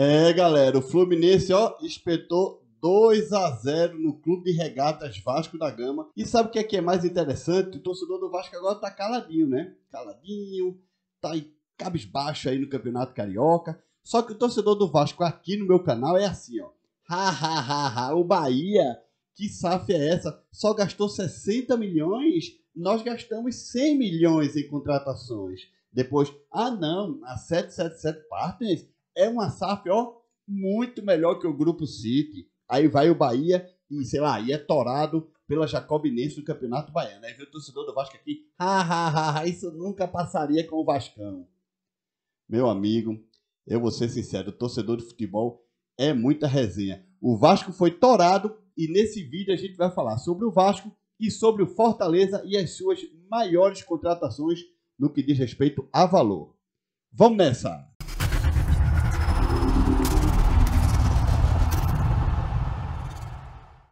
É, galera, o Fluminense, ó, espetou 2 a 0 no Clube de Regatas Vasco da Gama. E sabe o que é, que é mais interessante? O torcedor do Vasco agora tá caladinho, né? Caladinho, tá aí cabisbaixo aí no Campeonato Carioca. Só que o torcedor do Vasco aqui no meu canal é assim, ó. Ha, ha, ha, ha. O Bahia, que SAF é essa? Só gastou 60 milhões? Nós gastamos 100 milhões em contratações. Depois, ah não, a 777 Partners é uma SAF, ó, muito melhor que o Grupo City. Aí vai o Bahia e, sei lá, e é torado pela Jacobinense do Campeonato Baiano. Aí vem o torcedor do Vasco aqui, ha, ha, ha, isso nunca passaria com o Vascão. Meu amigo, eu vou ser sincero, torcedor de futebol é muita resenha. O Vasco foi torado e nesse vídeo a gente vai falar sobre o Vasco e sobre o Fortaleza e as suas maiores contratações no que diz respeito a valor. Vamos nessa!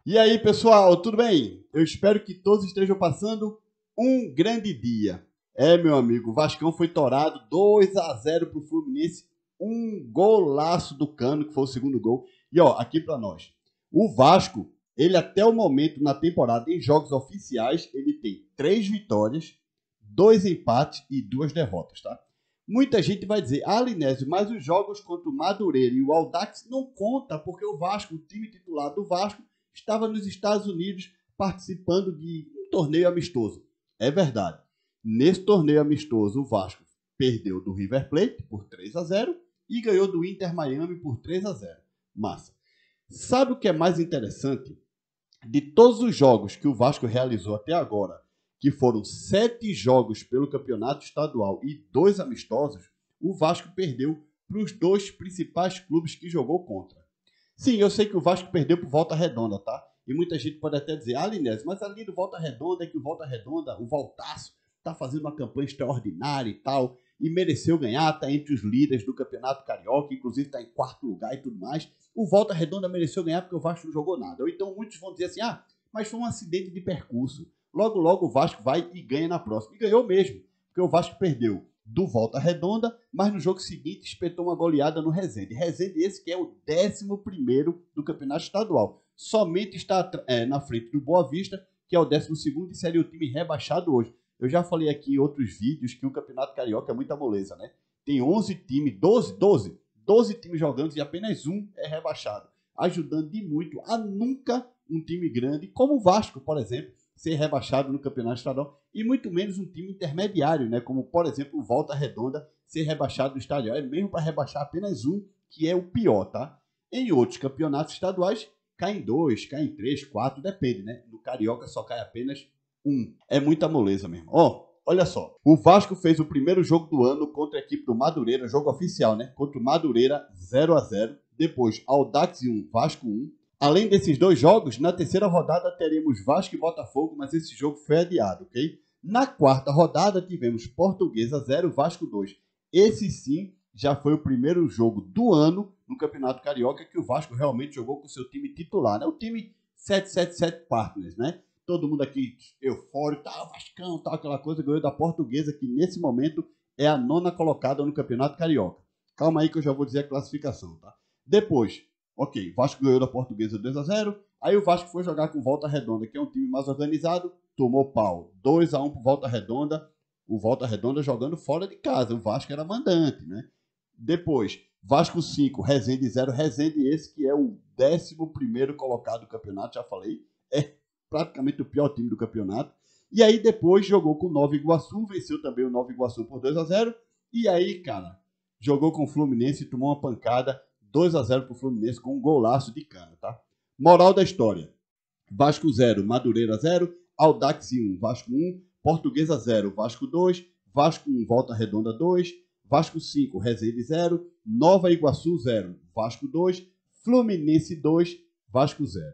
E aí, pessoal, tudo bem? Eu espero que todos estejam passando um grande dia. É, meu amigo, o Vascão foi torado 2 a 0 para o Fluminense. Um golaço do Cano, que foi o segundo gol. E ó, aqui para nós. O Vasco, ele até o momento na temporada, em jogos oficiais, ele tem três vitórias, dois empates e duas derrotas, tá? Muita gente vai dizer, ah, Linésio, mas os jogos contra o Madureira e o Aldax não conta, porque o Vasco, o time titular do Vasco, estava nos Estados Unidos participando de um torneio amistoso. É verdade. Nesse torneio amistoso, o Vasco perdeu do River Plate por 3 a 0 e ganhou do Inter Miami por 3 a 0. Massa. Sabe o que é mais interessante? De todos os jogos que o Vasco realizou até agora, que foram sete jogos pelo campeonato estadual e dois amistosos, o Vasco perdeu para os dois principais clubes que jogou contra. Sim, eu sei que o Vasco perdeu por volta redonda, tá? E muita gente pode até dizer, ah, Linés, mas ali do Volta Redonda é que o Volta Redonda, o Voltaço, está fazendo uma campanha extraordinária e tal, e mereceu ganhar, está entre os líderes do Campeonato Carioca, inclusive está em quarto lugar e tudo mais. O Volta Redonda mereceu ganhar porque o Vasco não jogou nada. Ou então muitos vão dizer assim, ah, mas foi um acidente de percurso. Logo, logo o Vasco vai e ganha na próxima. E ganhou mesmo, porque o Vasco perdeu do Volta Redonda, mas no jogo seguinte espetou uma goleada no Resende. Resende esse que é o 11 do Campeonato Estadual. Somente está é, na frente do Boa Vista, que é o 12 e seria o time rebaixado hoje. Eu já falei aqui em outros vídeos que o Campeonato Carioca é muita moleza, né? Tem 11 times, 12, 12, 12 times jogando e apenas um é rebaixado, ajudando de muito a nunca um time grande, como o Vasco, por exemplo, ser rebaixado no Campeonato Estadual, e muito menos um time intermediário, né? como, por exemplo, o Volta Redonda, ser rebaixado no estadual. É mesmo para rebaixar apenas um, que é o pior, tá? Em outros campeonatos estaduais, caem dois, caem três, quatro, depende, né? No Carioca só cai apenas um. É muita moleza mesmo. Ó, oh, olha só. O Vasco fez o primeiro jogo do ano contra a equipe do Madureira, jogo oficial, né? Contra o Madureira, 0 a 0 Depois, Aldax 1, Vasco 1. Além desses dois jogos, na terceira rodada teremos Vasco e Botafogo, mas esse jogo foi adiado, ok? Na quarta rodada tivemos Portuguesa 0, Vasco 2. Esse sim já foi o primeiro jogo do ano no Campeonato Carioca que o Vasco realmente jogou com seu time titular, né? O time 777 Partners, né? Todo mundo aqui eufórico, tá, Vascão, tá, aquela coisa, ganhou da Portuguesa, que nesse momento é a nona colocada no Campeonato Carioca. Calma aí que eu já vou dizer a classificação, tá? Depois, Ok, Vasco ganhou da Portuguesa 2 a 0 Aí o Vasco foi jogar com Volta Redonda, que é um time mais organizado, tomou pau. 2 a 1 pro Volta Redonda. O Volta Redonda jogando fora de casa. O Vasco era mandante, né? Depois, Vasco 5, Resende 0. Resende esse que é o 11 colocado do campeonato, já falei. É praticamente o pior time do campeonato. E aí depois jogou com o Nova Iguaçu, venceu também o Nova Iguaçu por 2 a 0 E aí, cara, jogou com o Fluminense, tomou uma pancada. 2 a 0 para o Fluminense com um golaço de cara, tá? Moral da história: Vasco 0, Madureira 0, Aldax 1, Vasco 1, Portuguesa 0, Vasco 2, Vasco 1, Volta Redonda 2, Vasco 5, Resende 0, Nova Iguaçu 0, Vasco 2, Fluminense 2, Vasco 0.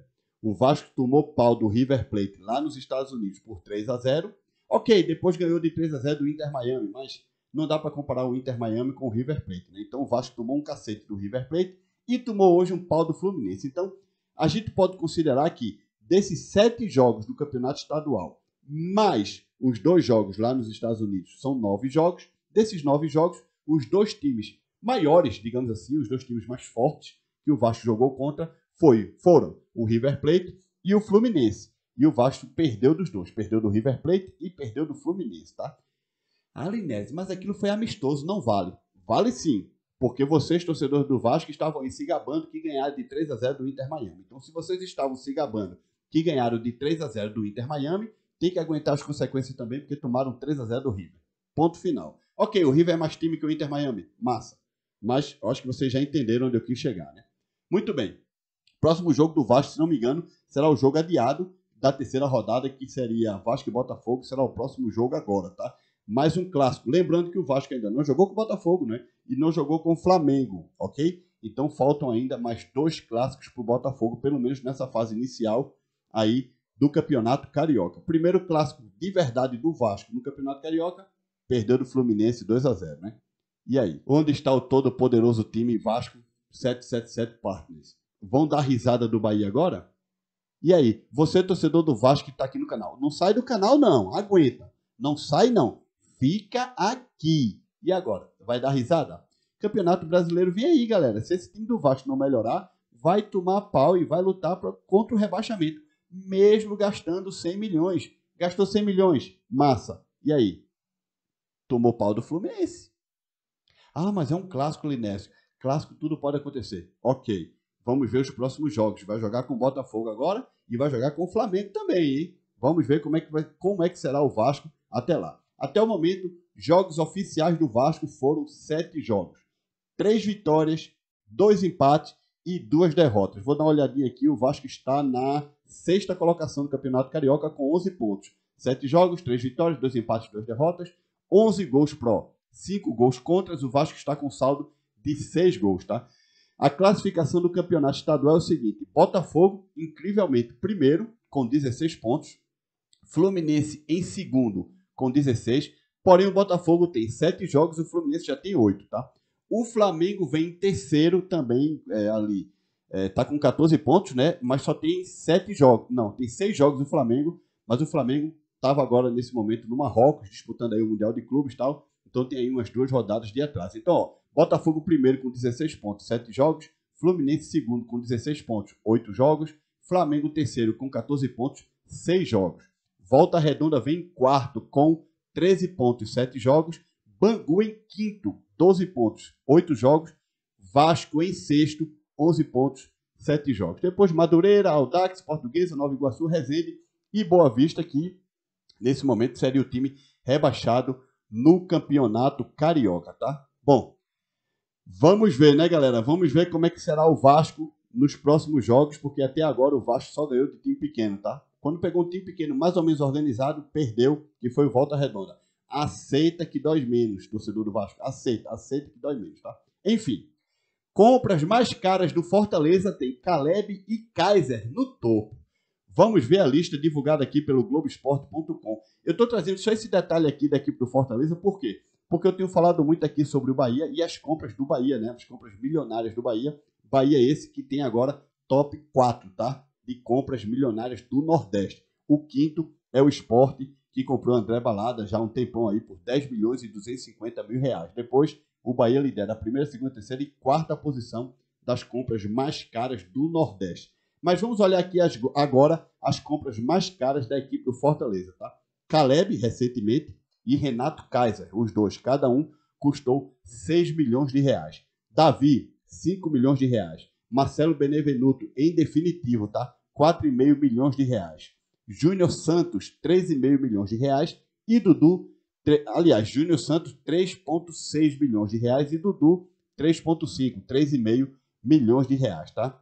O Vasco tomou pau do River Plate lá nos Estados Unidos por 3 a 0. Ok, depois ganhou de 3 a 0 do Inter Miami, mas não dá para comparar o Inter Miami com o River Plate. Né? Então o Vasco tomou um cacete do River Plate e tomou hoje um pau do Fluminense. Então a gente pode considerar que desses sete jogos do campeonato estadual, mais os dois jogos lá nos Estados Unidos, são nove jogos. Desses nove jogos, os dois times maiores, digamos assim, os dois times mais fortes que o Vasco jogou contra foi, foram o River Plate e o Fluminense. E o Vasco perdeu dos dois, perdeu do River Plate e perdeu do Fluminense, tá? Alinese, mas aquilo foi amistoso, não vale. Vale sim, porque vocês, torcedores do Vasco, estavam aí se gabando que ganharam de 3 a 0 do Inter Miami. Então, se vocês estavam se gabando que ganharam de 3 a 0 do Inter Miami, tem que aguentar as consequências também, porque tomaram 3 a 0 do River. Ponto final. Ok, o River é mais time que o Inter Miami. Massa. Mas acho que vocês já entenderam onde eu quis chegar, né? Muito bem. Próximo jogo do Vasco, se não me engano, será o jogo adiado da terceira rodada, que seria Vasco e Botafogo, será o próximo jogo agora, tá? mais um clássico. Lembrando que o Vasco ainda não jogou com o Botafogo, né? E não jogou com o Flamengo, ok? Então faltam ainda mais dois clássicos para o Botafogo, pelo menos nessa fase inicial aí do Campeonato Carioca. Primeiro clássico de verdade do Vasco no Campeonato Carioca, perdeu do Fluminense 2 a 0 né? E aí? Onde está o todo poderoso time Vasco 777 Partners? Vão dar risada do Bahia agora? E aí? Você, torcedor do Vasco que está aqui no canal, não sai do canal não, aguenta. Não sai não fica aqui. E agora? Vai dar risada? Campeonato Brasileiro vem aí, galera. Se esse time do Vasco não melhorar, vai tomar pau e vai lutar pra, contra o rebaixamento, mesmo gastando 100 milhões. Gastou 100 milhões, massa. E aí? Tomou pau do Fluminense. Ah, mas é um clássico, Linésio. Clássico, tudo pode acontecer. Ok. Vamos ver os próximos jogos. Vai jogar com o Botafogo agora e vai jogar com o Flamengo também, hein? Vamos ver como é que, vai, como é que será o Vasco até lá. Até o momento, jogos oficiais do Vasco foram sete jogos. Três vitórias, dois empates e duas derrotas. Vou dar uma olhadinha aqui. O Vasco está na sexta colocação do Campeonato Carioca com 11 pontos. Sete jogos, três vitórias, dois empates, duas derrotas. 11 gols pró, 5 gols contra. O Vasco está com saldo de seis gols, tá? A classificação do campeonato estadual é o seguinte: Botafogo, incrivelmente, primeiro, com 16 pontos. Fluminense em segundo, com 16. Porém, o Botafogo tem 7 jogos, o Fluminense já tem 8, tá? O Flamengo vem em terceiro também é, ali. É, tá com 14 pontos, né? Mas só tem 7 jogos. Não, tem 6 jogos o Flamengo, mas o Flamengo estava agora nesse momento no Marrocos, disputando aí o Mundial de Clubes e tal. Então tem aí umas duas rodadas de atraso. Então, ó, Botafogo primeiro com 16 pontos, 7 jogos. Fluminense segundo com 16 pontos, 8 jogos. Flamengo terceiro com 14 pontos, 6 jogos. Volta Redonda vem em quarto com 13 pontos, 7 jogos. Bangu em quinto, 12 pontos, 8 jogos. Vasco em sexto, 11 pontos, 7 jogos. Depois Madureira, Aldax, Portuguesa, Nova Iguaçu, Resende e Boa Vista, que nesse momento seria o time rebaixado no campeonato carioca, tá? Bom, vamos ver, né, galera? Vamos ver como é que será o Vasco nos próximos jogos, porque até agora o Vasco só ganhou de time pequeno, tá? Quando pegou um time pequeno, mais ou menos organizado, perdeu, que foi volta redonda. Aceita que dói menos, torcedor do Vasco. Aceita, aceita que dói menos, tá? Enfim, compras mais caras do Fortaleza tem Caleb e Kaiser no topo. Vamos ver a lista divulgada aqui pelo Globoesporte.com. Eu estou trazendo só esse detalhe aqui da equipe do Fortaleza, por quê? Porque eu tenho falado muito aqui sobre o Bahia e as compras do Bahia, né? As compras milionárias do Bahia. Bahia é esse que tem agora top 4, tá? de compras milionárias do Nordeste. O quinto é o esporte, que comprou André Balada já há um tempão aí por 10 milhões e 250 mil reais. Depois, o Bahia lidera a primeira, segunda, terceira e quarta posição das compras mais caras do Nordeste. Mas vamos olhar aqui as, agora as compras mais caras da equipe do Fortaleza, tá? Caleb, recentemente, e Renato Kaiser, os dois, cada um custou 6 milhões de reais. Davi, 5 milhões de reais. Marcelo Benevenuto, em definitivo, tá? 4,5 milhões de reais. Júnior Santos, 3,5 milhões de reais. E Dudu, tre... aliás, Júnior Santos, 3,6 milhões de reais. E Dudu, 3,5, 3,5 milhões de reais, tá?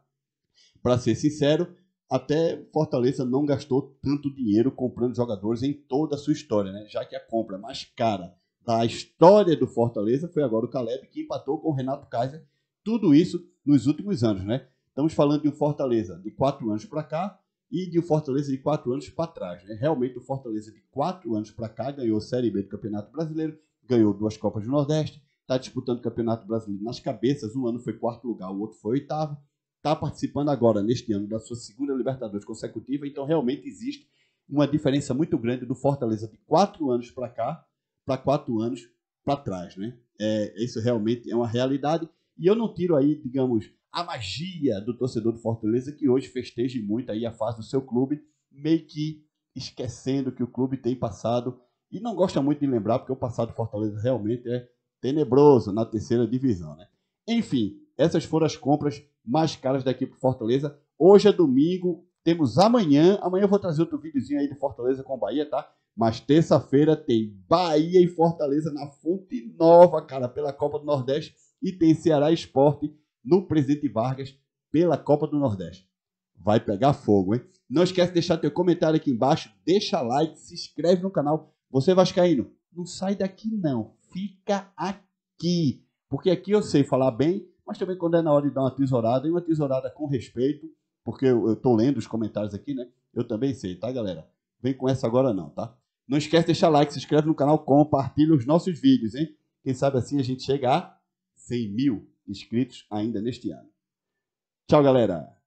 Para ser sincero, até Fortaleza não gastou tanto dinheiro comprando jogadores em toda a sua história, né? Já que a compra mais cara da história do Fortaleza foi agora o Caleb, que empatou com o Renato Kaiser tudo isso nos últimos anos, né? Estamos falando de um Fortaleza de quatro anos para cá e de um Fortaleza de quatro anos para trás. Né? Realmente, o Fortaleza de quatro anos para cá ganhou a Série B do Campeonato Brasileiro, ganhou duas Copas do Nordeste, está disputando o Campeonato Brasileiro nas cabeças. Um ano foi quarto lugar, o outro foi oitavo. Está participando agora, neste ano, da sua segunda Libertadores consecutiva. Então, realmente existe uma diferença muito grande do Fortaleza de quatro anos para cá para quatro anos para trás. Né? É, isso realmente é uma realidade. E eu não tiro aí, digamos, a magia do torcedor do Fortaleza que hoje festeja muito aí a fase do seu clube, meio que esquecendo que o clube tem passado e não gosta muito de lembrar porque o passado do Fortaleza realmente é tenebroso na terceira divisão, né? Enfim, essas foram as compras mais caras da equipe Fortaleza. Hoje é domingo, temos amanhã, amanhã eu vou trazer outro videozinho aí de Fortaleza com Bahia, tá? Mas terça-feira tem Bahia e Fortaleza na Fonte Nova, cara, pela Copa do Nordeste e tem Ceará Esporte no Presidente Vargas pela Copa do Nordeste. Vai pegar fogo, hein? Não esquece de deixar teu comentário aqui embaixo, deixa like, se inscreve no canal. Você vascaíno, não sai daqui não, fica aqui. Porque aqui eu sei falar bem, mas também quando é na hora de dar uma tesourada, e uma tesourada com respeito, porque eu, eu tô lendo os comentários aqui, né? Eu também sei, tá, galera? Vem com essa agora não, tá? Não esquece de deixar like, se inscreve no canal, compartilha os nossos vídeos, hein? Quem sabe assim a gente chegar 100 mil inscritos ainda neste ano. Tchau, galera!